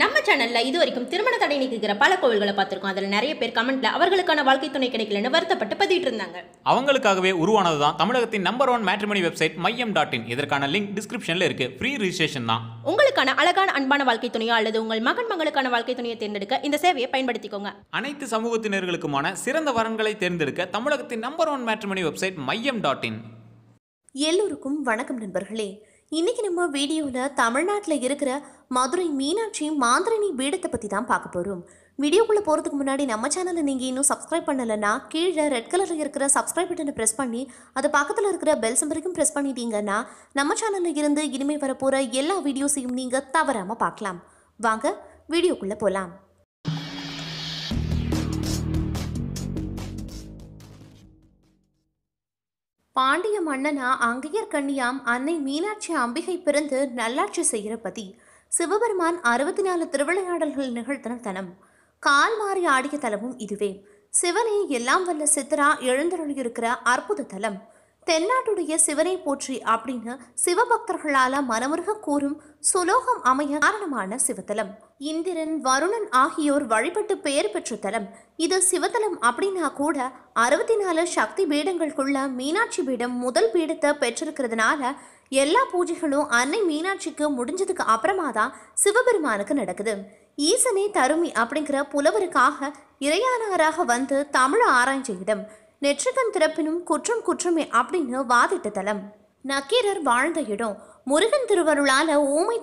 நம்ம சேனலில் இது வரைக்கும் திருமண தடை நீக்குகிற பல கோவில்களை பார்த்துருக்கோம் அதில் நிறைய பேர் கமெண்ட்ல அவர்களுக்கான வாழ்க்கை துணை கிடைக்கலன்னு வருத்தப்பட்டு பதிவிட்டு இருந்தாங்க அவங்களுக்காகவே உருவானது தான் தமிழகத்தின் number one matrimony website Maiyam dot in இதற்கான லிங்க் டிஸ்கிரிப்ஷனில் இருக்கு ஃப்ரீ ரிஜிஸ்ட்ரேஷன் தான் உங்களுக்கான அழகான அன்பான வாழ்க்கை துணையோ அல்லது உங்கள் மகன் மகளுக்கான வாழ்க்கை துணையை தேர்ந்தெடுக்க இந்த சேவையை பயன்படுத்திக்கோங்க அனைத்து சமூகத்தினர்களுக்குமான சிறந்த வரன்களை தேர்ந்தெடுக்க தமிழகத்தின் number one matrimony website Maiyam dot in எல்லோருக்கும் வணக்கம் நண்பர்களே இன்னைக்கு நம்ம வீடியோவில் தமிழ்நாட்டில் இருக்கிற மதுரை மீனாட்சி மாந்திரணி பீடத்தை பற்றி தான் பார்க்க போகிறோம் வீடியோக்குள்ளே போகிறதுக்கு முன்னாடி நம்ம சேனலை நீங்கள் இன்னும் சப்ஸ்கிரைப் பண்ணலைன்னா கீழே ரெட் கலரில் இருக்கிற சப்ஸ்கிரைப் பட்டனை ப்ரெஸ் பண்ணி அது பக்கத்தில் இருக்கிற பெல் சிம்பருக்கும் ப்ரெஸ் பண்ணிட்டீங்கன்னா நம்ம சேனலில் இருந்து இனிமேல் வரப்போகிற எல்லா வீடியோஸையும் நீங்கள் தவறாமல் பார்க்கலாம் வாங்க வீடியோக்குள்ளே போகலாம் பாண்டிய மன்னனா அங்கையர் கண்ணியாம் அன்னை மீனாட்சி அம்பிகை பிறந்து நல்லாட்சி செய்கிற பதி சிவபெருமான் அறுபத்தி நாலு திருவிளையாடல்கள் நிகழ்த்தின தனம் கால் மாறி ஆடிய தலமும் இதுவே சிவனே எல்லாம் வல்ல சித்தரா எழுந்தருளியிருக்கிற அற்புத தலம் தென்னாட்டுடைய சிவனை போற்றி அப்படின்னு சிவபக்தர்களால மனமுருக கூறும் சுலோகம் அமைய காரணமான சிவத்தலம் இந்திரன் வருணன் ஆகியோர் வழிபட்டு பெயர் பெற்ற தலம் இது சிவத்தலம் அப்படின்னா கூட அறுபத்தி நாலு சக்தி பீடங்களுக்குள்ள மீனாட்சி பீடம் முதல் பீடத்தை பெற்றிருக்கிறதுனால எல்லா பூஜைகளும் அன்னை மீனாட்சிக்கு முடிஞ்சதுக்கு அப்புறமா தான் சிவபெருமானுக்கு நடக்குது ஈசனே தருமி அப்படிங்கிற புலவருக்காக இறையானாராக வந்து தமிழ் ஆராய்ஞ்ச இடம் நெற்றகன் திறப்பினும் குற்றம் குற்றமே அப்படின்னு வாதிட்ட தலம் நக்கீரர் வாழ்ந்த இடம் முருகன் திருவருளால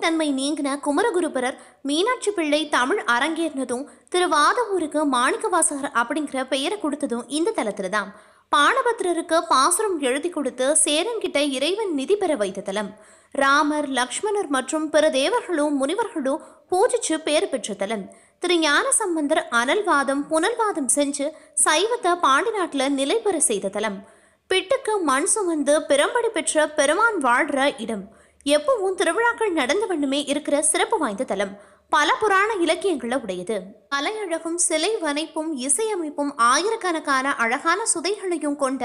தன்மை நீங்கின குமரகுருபரர் மீனாட்சி பிள்ளை தமிழ் அரங்கேறினதும் திரு வாதவூருக்கு மாணிக்கவாசகர் அப்படிங்கிற பெயரை கொடுத்ததும் இந்த தலத்துல தான் பானபத்திரருக்கு பாசுரம் எழுதி கொடுத்து சேரன்கிட்ட இறைவன் நிதி பெற வைத்த தலம் ராமர் லக்ஷ்மணர் மற்றும் பிற தேவர்களும் முனிவர்களும் பூஜிச்சு பேர் பெற்ற தலம் திரு ஞான சம்பந்தர் அனல்வாதம் புனல்வாதம் செஞ்சு சைவத்தை பாண்டி நாட்டில் நிலை பெற செய்த தலம் பிட்டுக்கு மண் சுமந்து பெரும்படி பெற்ற பெருமான் வாழ்கிற இடம் எப்பவும் திருவிழாக்கள் நடந்த வண்ணுமே இருக்கிற சிறப்பு வாய்ந்த தலம் பல புராண இலக்கியங்களை உடையது கலையழகும் சிலை வனைப்பும் இசையமைப்பும் ஆயிரக்கணக்கான அழகான சுதைகளையும் கொண்ட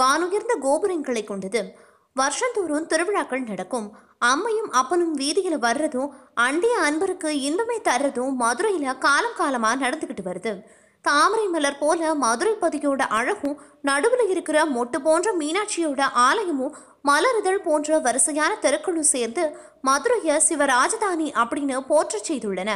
வானுயர்ந்த கோபுரங்களை கொண்டது வருஷந்தோறும் திருவிழாக்கள் நடக்கும் அம்மையும் அப்பனும் வீதியில் வர்றதும் அண்டிய அன்பருக்கு இன்பமே தர்றதும் மதுரையில் காலம் காலமா நடந்துக்கிட்டு வருது தாமரை மலர் போல மதுரை பதியோட அழகும் நடுவில் இருக்கிற மொட்டு போன்ற மீனாட்சியோட ஆலயமும் மலரிதழ் போன்ற வரிசையான தெருக்களும் சேர்ந்து மதுரையை சிவராஜதானி அப்படின்னு போற்ற செய்துள்ளன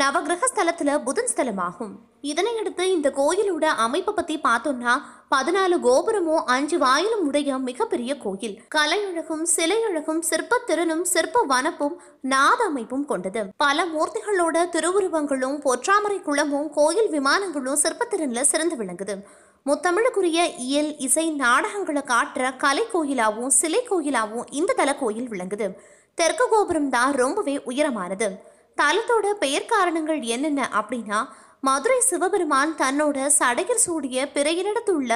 நவகிரக ஸ்தலத்துல புதன் ஸ்தலமாகும் இதனையடுத்து இந்த கோயிலோட அமைப்பை பத்தி பார்த்தோம்னா பதினாலு கோபுரமும் அஞ்சு வாயிலும் உடைய மிகப்பெரிய கோயில் கலையழகும் சிலையழகும் சிற்ப திறனும் சிற்ப வனப்பும் நாத அமைப்பும் கொண்டது பல மூர்த்திகளோட திருவுருவங்களும் பொற்றாமரை குளமும் கோயில் விமானங்களும் சிற்பத்திறன்ல சிறந்து விளங்குது முத்தமிழுக்குரிய இயல் இசை நாடகங்களை காட்டுற கலை கோயிலாகவும் சிலை கோயிலாகவும் இந்த தல கோயில் விளங்குது தெற்கு கோபுரம் தான் ரொம்பவே உயரமானது தலத்தோட பெயர் காரணங்கள் என்னென்ன அப்படின்னா மதுரை சிவபெருமான் தன்னோட சடையில் சூடிய பிறையினிடத்துள்ள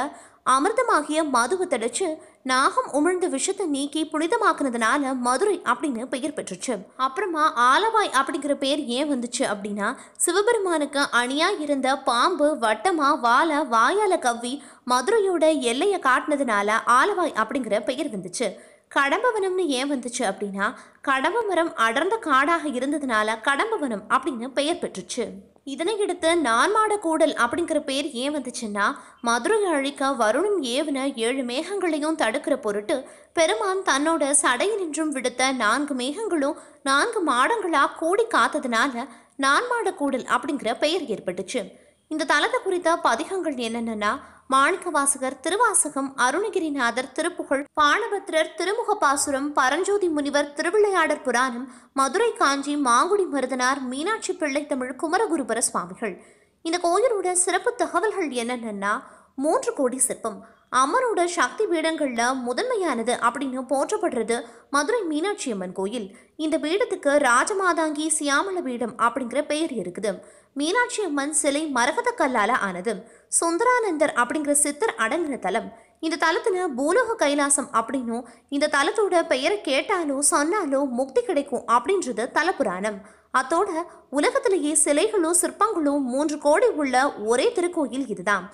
அமிர்தமாகிய மதுவை தடைச்சு நாகம் உமிழ்ந்த விஷத்தை நீக்கி புனிதமாக்குனதுனால மதுரை அப்படின்னு பெயர் பெற்றுச்சு அப்புறமா ஆலவாய் அப்படிங்கிற பேர் ஏன் வந்துச்சு அப்படின்னா சிவபெருமானுக்கு அணியா இருந்த பாம்பு வட்டமா வாழை வாயால கவ்வி மதுரையோட எல்லையை காட்டினதுனால ஆலவாய் அப்படிங்கிற பெயர் வந்துச்சு கடம்பவனம்னு ஏன் வந்துச்சு அப்படின்னா கடம்ப மரம் அடர்ந்த காடாக இருந்ததுனால கடம்பவனம் அப்படின்னு பெயர் பெற்றுச்சு இதனை இதனையடுத்து நான்மாட கூடல் அப்படிங்கிற பேர் ஏன் வந்துச்சுன்னா மதுரை அழிக்க வருணும் ஏவுன ஏழு மேகங்களையும் தடுக்கிற பொருட்டு பெருமான் தன்னோட சடையினின்றும் விடுத்த நான்கு மேகங்களும் நான்கு மாடங்களாக கூடி காத்ததுனால நான்மாட கூடல் அப்படிங்கிற பெயர் ஏற்பட்டுச்சு இந்த தலத்தை குறித்த பதிகங்கள் என்னென்னா மாணிக்கவாசகர் திருவாசகம் அருணகிரிநாதர் திருப்புகழ் பாணபத்திரர் திருமுக பாசுரம் பரஞ்சோதி முனிவர் திருவிளையாடற் புராணம் மதுரை காஞ்சி மாங்குடி மருதனார் மீனாட்சி பிள்ளை தமிழ் குமரகுருபர சுவாமிகள் இந்த கோயிலோட சிறப்பு தகவல்கள் என்னென்னா மூன்று கோடி சிற்பம் அமரோட சக்தி பீடங்களில் முதன்மையானது அப்படின்னு போற்றப்படுறது மதுரை மீனாட்சி அம்மன் கோயில் இந்த பீடத்துக்கு ராஜமாதாங்கி சியாமல பீடம் அப்படிங்கிற பெயர் இருக்குது மீனாட்சி அம்மன் சிலை மரகத கல்லால் ஆனது சுந்தரானந்தர் அப்படிங்கிற சித்தர் அடங்கின தலம் இந்த தலத்துல பூலோக கைலாசம் அப்படின்னும் இந்த தலத்தோட பெயரை கேட்டாலோ சொன்னாலோ முக்தி கிடைக்கும் அப்படின்றது தல புராணம் அத்தோட உலகத்திலேயே சிலைகளும் சிற்பங்களும் மூன்று கோடி உள்ள ஒரே திருக்கோயில் இதுதான்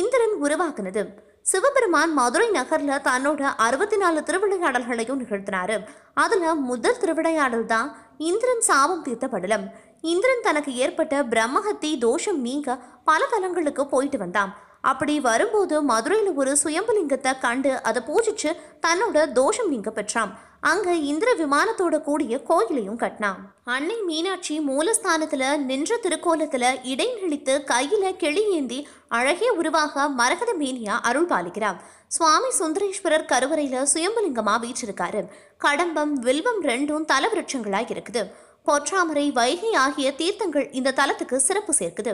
இந்திரன் உருவாக்குனது சிவபெருமான் மதுரை நகரில் தன்னோட அறுபத்தி நாலு திருவிளையாடல்களையும் நிகழ்த்தினாரு அதில் முதல் திருவிளையாடல் தான் இந்திரன் சாபம் தீர்த்த படலம் இந்திரன் தனக்கு ஏற்பட்ட பிரம்மஹத்தி தோஷம் நீங்க பல தலங்களுக்கு போயிட்டு வந்தான் அப்படி வரும்போது மதுரையில் ஒரு சுயம்புலிங்கத்தை கண்டு அதை பூஜிச்சு தன்னோட தோஷம் நீங்க பெற்றான் அங்க இந்திர விமானத்தோட கூடிய கோயிலையும் கட்டினான் அன்னை மீனாட்சி மூலஸ்தானத்துல நின்ற திருக்கோலத்துல இடைநிழித்து கையில கிளி ஏந்தி அழகிய உருவாக மரகத மேனியா அருள் பாலிக்கிறார் சுவாமி சுந்தரேஸ்வரர் கருவறையில சுயம்பலிங்கமா வீச்சிருக்காரு கடம்பம் வில்வம் ரெண்டும் தல விருட்சங்களா இருக்குது பொற்றாமரை வைகை ஆகிய தீர்த்தங்கள் இந்த தலத்துக்கு சிறப்பு சேர்க்குது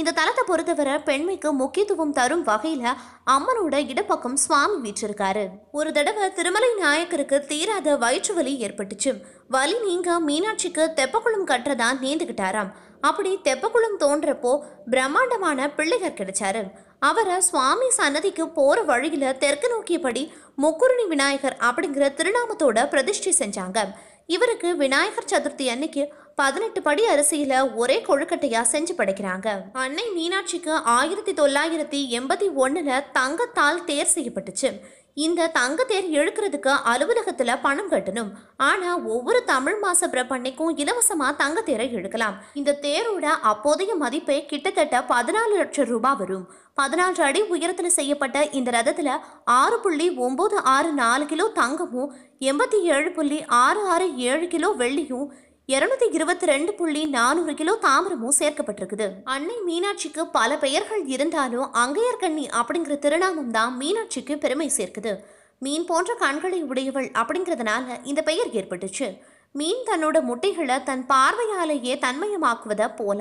இந்த தலத்தை பொறுத்தவரை பெண்மைக்கு முக்கியத்துவம் தரும் வகையில் அம்மனோட இடப்பக்கம் சுவாமி வீற்றிருக்காரு ஒரு தடவை திருமலை நாயக்கருக்கு தீராத வயிற்று வலி ஏற்பட்டுச்சு வலி நீங்க மீனாட்சிக்கு தெப்பக்குளம் கட்டுறதா நீந்துகிட்டாராம் அப்படி தெப்பக்குளம் தோன்றப்போ பிரம்மாண்டமான பிள்ளைகர் கிடைச்சாரு அவரை சுவாமி சன்னதிக்கு போகிற வழியில் தெற்கு நோக்கியபடி முக்குருணி விநாயகர் அப்படிங்கிற திருநாமத்தோட பிரதிஷ்டை செஞ்சாங்க இவருக்கு விநாயகர் சதுர்த்தி அன்னைக்கு பதினெட்டு படி அரிசியில ஒரே கொழுக்கட்டையா செஞ்சு படைக்கிறாங்க அன்னை மீனாட்சிக்கு ஆயிரத்தி தொள்ளாயிரத்தி எண்பத்தி ஒன்னுல தங்கத்தால் தேர் செய்யப்பட்டுச்சு இந்த தங்கத்தேர் எழுக்கிறதுக்கு அலுவலகத்துல பணம் கட்டணும் ஆனா ஒவ்வொரு தமிழ் மாச பிரபண்ணைக்கும் இலவசமா தங்கத்தேரை எழுக்கலாம் இந்த தேரோட அப்போதைய மதிப்பை கிட்டத்தட்ட பதினாலு லட்சம் ரூபாய் வரும் பதினாலு அடி உயரத்தில் செய்யப்பட்ட இந்த ரதத்தில் ஆறு புள்ளி ஒன்பது ஆறு நாலு கிலோ தங்கமும் எண்பத்தி ஏழு புள்ளி ஆறு ஆறு ஏழு கிலோ வெள்ளியும் இருநூத்தி இருபத்தி ரெண்டு புள்ளி நானூறு கிலோ தாமிரமும் சேர்க்கப்பட்டிருக்குது அன்னை மீனாட்சிக்கு பல பெயர்கள் இருந்தாலும் அங்கையர்கண்ணி அப்படிங்கிற திருநாமம் தான் மீனாட்சிக்கு பெருமை சேர்க்குது மீன் போன்ற கண்களை உடையவள் அப்படிங்கிறதுனால இந்த பெயர் ஏற்பட்டுச்சு மீன் தன்னோட முட்டைகளை தன் பார்வையாலேயே தன்மயமாக்குவதை போல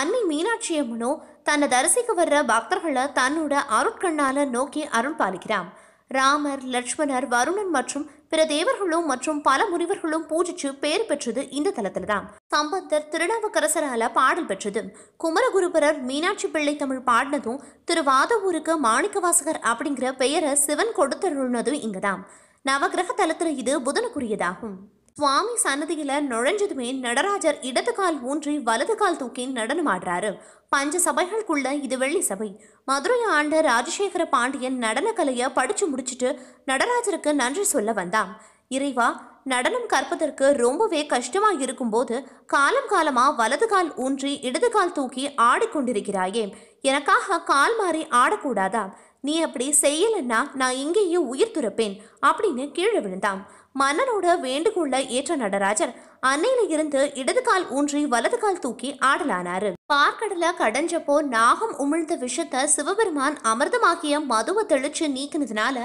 அன்னை மீனாட்சி அம்மனும் தன்னை தரிசிக்க வர்ற பக்தர்களை தன்னோட அருட்கண்ணால நோக்கி அருள் பாலிக்கிறான் ராமர் லட்சுமணர் வருணன் மற்றும் பிற தேவர்களும் மற்றும் பல முனிவர்களும் பூஜிச்சு பேர் பெற்றது இந்த தலத்தில் தான் சம்பந்தர் திருநாவுக்கரசரால பாடல் பெற்றது குமரகுருபரர் மீனாட்சி பிள்ளை தமிழ் பாடினதும் திரு வாதவூருக்கு மாணிக்கவாசகர் அப்படிங்கிற பெயரை சிவன் கொடுத்தருள்னதும் இங்கதான் நவகிரக தலத்தில் இது புதனுக்குரியதாகும் சுவாமி சன்னதியில நுழைஞ்சதுமே நடராஜர் இடது கால் ஊன்றி வலது கால் தூக்கி நடனமாடுறாரு பஞ்ச சபைகளுக்குள்ள இது வெள்ளி சபை மதுரை ஆண்ட ராஜசேகர பாண்டியன் நடனக்கலையை படிச்சு முடிச்சுட்டு நடராஜருக்கு நன்றி சொல்ல வந்தான் இறைவா நடனம் கற்பதற்கு ரொம்பவே கஷ்டமா இருக்கும்போது காலம் காலமா வலது கால் ஊன்றி இடது கால் தூக்கி ஆடிக்கொண்டிருக்கிறாயே எனக்காக கால் மாறி ஆடக்கூடாதா நீ அப்படி செய்யலன்னா நான் இங்கேயும் உயிர் துறப்பேன் அப்படின்னு கீழே விழுந்தான் மன்னனோட வேண்டுகொள்ள ஏற்ற நடராஜர் அன்னையில இருந்து இடது கால் ஊன்றி வலது கால் தூக்கி ஆடலானாரு பார்க்கடல கடைஞ்சப்போ நாகம் உமிழ்ந்த விஷத்த சிவபெருமான் அமிர்தமாக்கிய மதுவை தெளிச்சு நீக்கினதுனால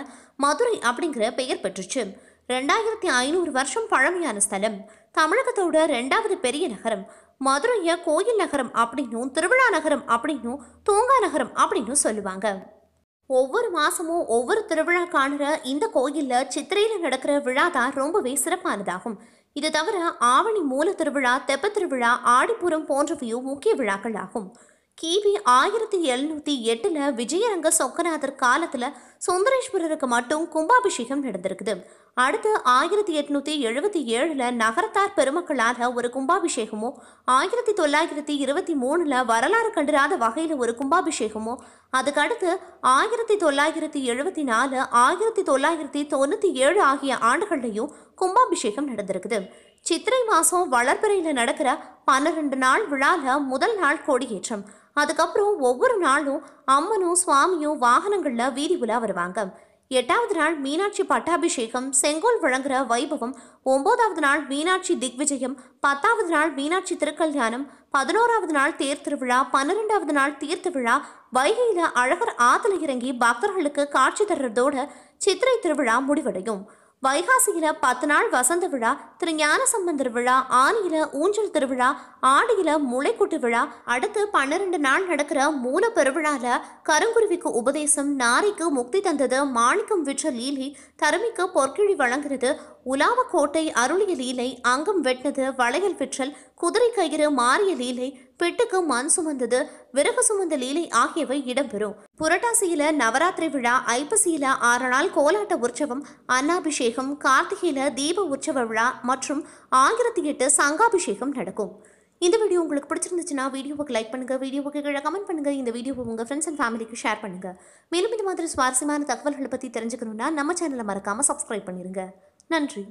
மதுரை அப்படிங்கிற பெயர் பெற்றுச்சு ரெண்டாயிரத்தி ஐநூறு வருஷம் பழமையான ஸ்தலம் தமிழகத்தோட ரெண்டாவது பெரிய நகரம் மதுரையை கோயில் நகரம் அப்படின்னும் திருவிழா நகரம் அப்படின்னும் தூங்கா நகரம் அப்படின்னும் சொல்லுவாங்க ஒவ்வொரு மாதமும் ஒவ்வொரு திருவிழா காணுற இந்த கோயிலில் சித்திரையில் நடக்கிற விழா தான் ரொம்பவே சிறப்பானதாகும் இது தவிர ஆவணி மூல திருவிழா தெப்ப திருவிழா ஆடிப்புறம் போன்றவையும் முக்கிய விழாக்கள் ஆகும் கிபி ஆயிரத்தி எழுநூற்றி எட்டில் விஜயரங்க சொக்கநாதர் காலத்தில் சுந்தரேஸ்வரருக்கு மட்டும் கும்பாபிஷேகம் நடந்திருக்குது அடுத்து ஆயிரத்தி எட்நூற்றி எழுபத்தி ஏழில் நகரத்தார் பெருமக்களாக ஒரு கும்பாபிஷேகமும் ஆயிரத்தி தொள்ளாயிரத்தி இருபத்தி மூணில் வரலாறு கண்டிராத வகையில் ஒரு கும்பாபிஷேகமும் அதுக்கடுத்து ஆயிரத்தி தொள்ளாயிரத்தி எழுபத்தி நாலு ஆயிரத்தி தொள்ளாயிரத்தி தொண்ணூற்றி ஏழு ஆகிய ஆண்டுகள்லையும் கும்பாபிஷேகம் நடந்திருக்குது சித்திரை மாதம் வளர்பிறையில் நடக்கிற பன்னிரெண்டு நாள் விழாவில் முதல் நாள் கொடியேற்றம் அதுக்கப்புறம் ஒவ்வொரு நாளும் அம்மனும் சுவாமியும் வாகனங்களில் வீதி உலா வருவாங்க எட்டாவது நாள் மீனாட்சி பட்டாபிஷேகம் செங்கோல் வழங்குற வைபவம் ஒன்பதாவது நாள் மீனாட்சி திக்விஜயம் பத்தாவது நாள் மீனாட்சி திருக்கல்யாணம் பதினோராவது நாள் தேர் திருவிழா பன்னிரெண்டாவது நாள் தீர்த்த விழா வைகையில் அழகர் ஆற்றுல இறங்கி பக்தர்களுக்கு காட்சி தர்றதோட சித்திரை திருவிழா முடிவடையும் வைகாசியில் பத்து நாள் வசந்த விழா திரு ஞானசம்பந்தர் விழா ஆனியில் ஊஞ்சல் திருவிழா ஆடியில முளைக்கூட்டு விழா அடுத்து பன்னிரண்டு நாள் நடக்கிற மூல பெருவிழால கருங்குருவிக்கு உபதேசம் நாரிக்கு முக்தி தந்தது மாணிக்கம் விற்ற லீலி தருமிக்கு பொற்கிழி வழங்குறது உலாவக்கோட்டை அருளிய லீலை அங்கம் வெட்டினது வளையல் விற்றல் குதிரை கயிறு மாறிய லீலை பிட்டுக்கு மண் சுமந்தது விறகு சுமந்த லீலை ஆகியவை இடம்பெறும் புரட்டாசியில நவராத்திரி விழா ஐப்பசியில ஆறு நாள் கோலாட்ட உற்சவம் அன்னாபிஷேகம் கார்த்திகையில தீப உற்சவ விழா மற்றும் ஆயிரத்தி எட்டு சங்காபிஷேகம் நடக்கும் இந்த வீடியோ உங்களுக்கு பிடிச்சிருந்துச்சுன்னா வீடியோவுக்கு லைக் பண்ணுங்க வீடியோவுக்கு கீழே கமெண்ட் பண்ணுங்க இந்த வீடியோவை உங்கள் ஃப்ரெண்ட்ஸ் அண்ட் ஃபேமிலிக்கு ஷேர் பண்ணுங்கள் மேலும் இந்த மாதிரி சுவாரஸ்யமான தகவல்களை பற்றி தெரிஞ்சுக்கணுன்னா நம்ம சேனலை மறக்காமல் சப்ஸ்கிரைப் பண்ணிடுங்க நன்றி